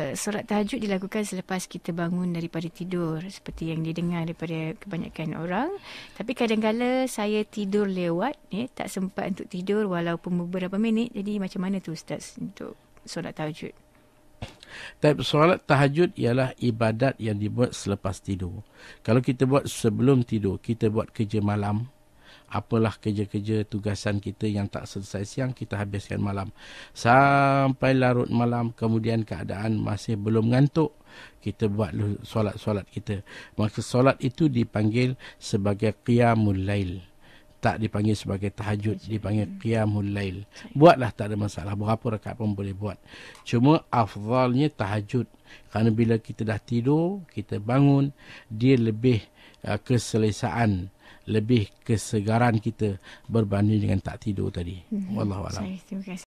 Eh, solat tahajud dilakukan selepas kita bangun daripada tidur seperti yang didengar daripada kebanyakan orang tapi kadang-kala saya tidur lewat ya tak sempat untuk tidur walaupun beberapa minit jadi macam mana tu ustaz untuk solat tahajud Tapi solat tahajud ialah ibadat yang dibuat selepas tidur kalau kita buat sebelum tidur kita buat kerja malam apalah kerja-kerja tugasan kita yang tak selesai siang kita habiskan malam sampai larut malam kemudian keadaan masih belum ngantuk kita buat solat-solat kita maka solat itu dipanggil sebagai qiyamul lail tak dipanggil sebagai tahajud dipanggil hmm. qiyamul lail buatlah tak ada masalah berapa rakaat pun boleh buat cuma afdalnya tahajud kerana bila kita dah tidur kita bangun dia lebih uh, keselesaan lebih kesegaran kita berbanding dengan tak tidur tadi. Mhm. Wallahualam. Saya terima kasih.